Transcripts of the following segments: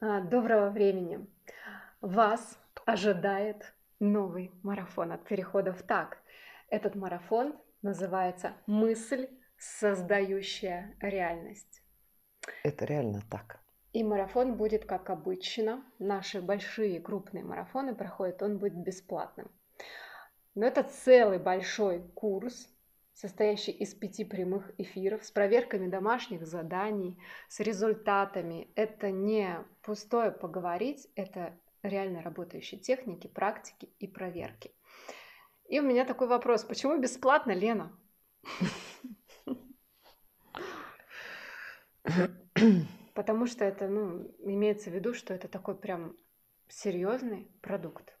А, доброго времени! Вас ожидает новый марафон от Переходов. так. Этот марафон называется «Мысль, создающая реальность». Это реально так. И марафон будет, как обычно, наши большие крупные марафоны проходят, он будет бесплатным. Но это целый большой курс, состоящий из пяти прямых эфиров с проверками домашних заданий, с результатами. Это не пустое поговорить, это реально работающие техники, практики и проверки. И у меня такой вопрос, почему бесплатно, Лена? Потому что это, ну, имеется в виду, что это такой прям серьезный продукт.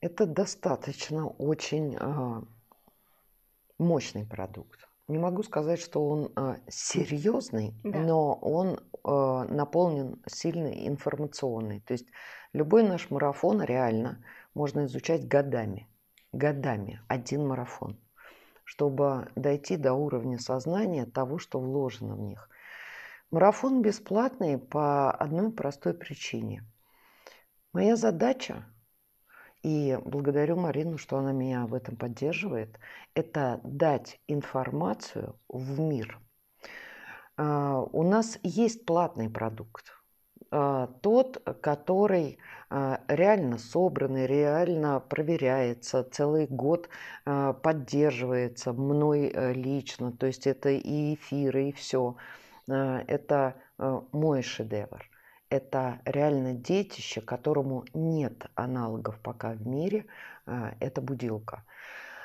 Это достаточно очень а, мощный продукт. Не могу сказать, что он э, серьезный, да. но он э, наполнен сильной информационной. То есть любой наш марафон реально можно изучать годами. Годами один марафон, чтобы дойти до уровня сознания того, что вложено в них. Марафон бесплатный по одной простой причине. Моя задача и благодарю Марину, что она меня в этом поддерживает. Это дать информацию в мир. А, у нас есть платный продукт. А, тот, который а, реально собранный, реально проверяется, целый год поддерживается мной э, лично. То есть это и эфиры, и все. Это э, мой шедевр это реально детище, которому нет аналогов пока в мире, а, это будилка.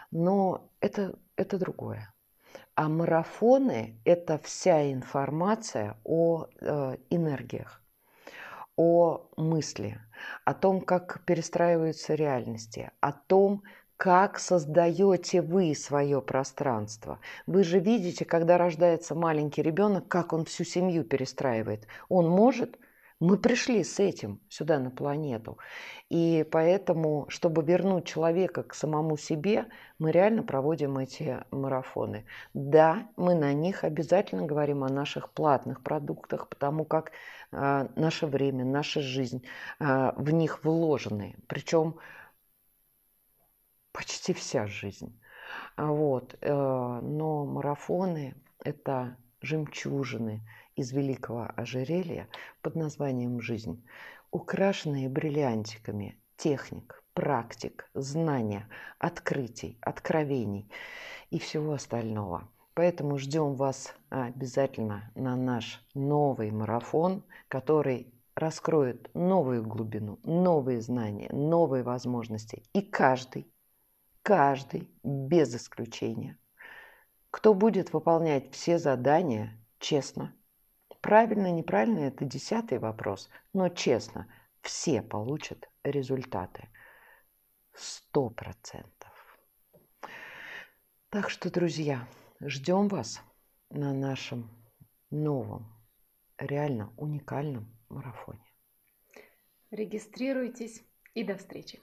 Но это, это другое. А марафоны – это вся информация о э, энергиях, о мысли, о том, как перестраиваются реальности, о том, как создаете вы свое пространство. Вы же видите, когда рождается маленький ребенок, как он всю семью перестраивает. Он может – мы пришли с этим сюда на планету. И поэтому, чтобы вернуть человека к самому себе, мы реально проводим эти марафоны. Да, мы на них обязательно говорим о наших платных продуктах, потому как э, наше время, наша жизнь э, в них вложены. Причем почти вся жизнь. Вот. Э, но марафоны – это жемчужины из великого ожерелья под названием «Жизнь», украшенные бриллиантиками техник, практик, знания, открытий, откровений и всего остального. Поэтому ждем вас обязательно на наш новый марафон, который раскроет новую глубину, новые знания, новые возможности. И каждый, каждый без исключения – кто будет выполнять все задания честно? Правильно, неправильно – это десятый вопрос, но честно, все получат результаты. Сто процентов. Так что, друзья, ждем вас на нашем новом, реально уникальном марафоне. Регистрируйтесь и до встречи!